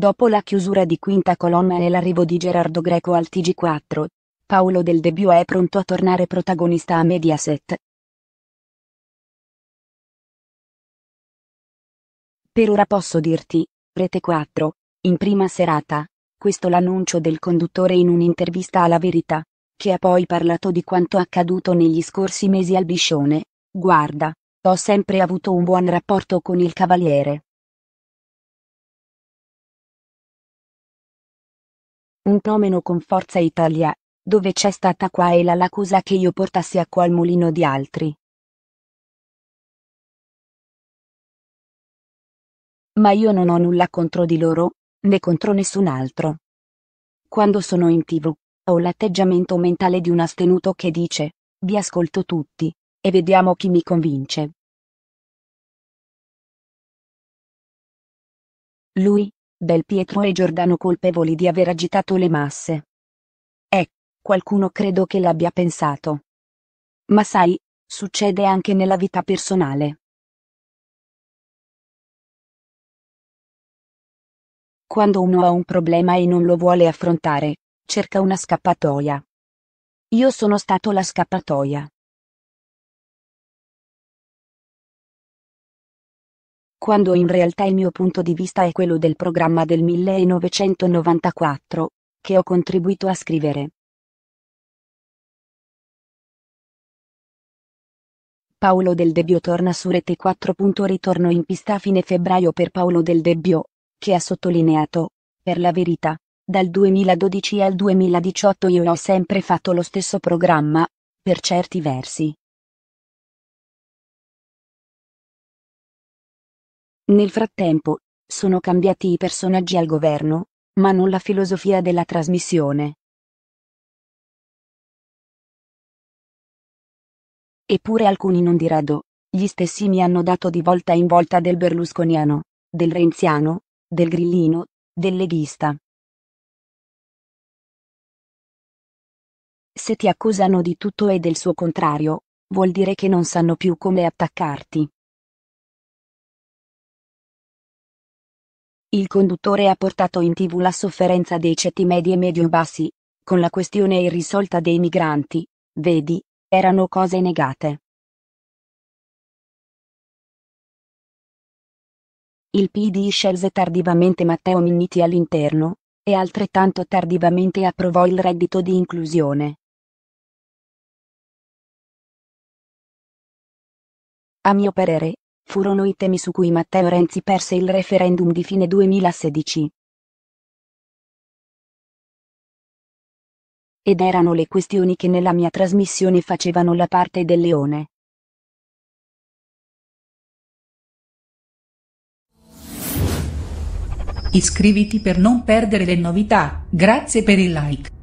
Dopo la chiusura di Quinta Colonna e l'arrivo di Gerardo Greco al TG4, Paolo Del Debbio è pronto a tornare protagonista a Mediaset. Per ora posso dirti, Rete 4, in prima serata, questo l'annuncio del conduttore in un'intervista alla Verità, che ha poi parlato di quanto accaduto negli scorsi mesi al Biscione. Guarda, ho sempre avuto un buon rapporto con il Cavaliere. un Intomeno con Forza Italia, dove c'è stata qua e quaela l'accusa che io portassi acqua al mulino di altri. Ma io non ho nulla contro di loro, né contro nessun altro. Quando sono in tv, ho l'atteggiamento mentale di un astenuto che dice, vi ascolto tutti, e vediamo chi mi convince. Lui, del Pietro e Giordano colpevoli di aver agitato le masse. Eh, qualcuno credo che l'abbia pensato. Ma sai, succede anche nella vita personale. Quando uno ha un problema e non lo vuole affrontare, cerca una scappatoia. Io sono stato la scappatoia. quando in realtà il mio punto di vista è quello del programma del 1994, che ho contribuito a scrivere. Paolo Del Debbio torna su Rete 4. Ritorno in pista a fine febbraio per Paolo Del Debbio, che ha sottolineato, per la verità, dal 2012 al 2018 io ho sempre fatto lo stesso programma, per certi versi, Nel frattempo, sono cambiati i personaggi al governo, ma non la filosofia della trasmissione. Eppure alcuni non di rado, gli stessi mi hanno dato di volta in volta del berlusconiano, del renziano, del grillino, del leghista. Se ti accusano di tutto e del suo contrario, vuol dire che non sanno più come attaccarti. Il conduttore ha portato in tv la sofferenza dei ceti medi e medio-bassi, con la questione irrisolta dei migranti, vedi, erano cose negate. Il PD scelse tardivamente Matteo Minniti all'interno, e altrettanto tardivamente approvò il reddito di inclusione. A mio parere, furono i temi su cui Matteo Renzi perse il referendum di fine 2016. Ed erano le questioni che nella mia trasmissione facevano la parte del leone. Iscriviti per non perdere le novità, grazie per il like.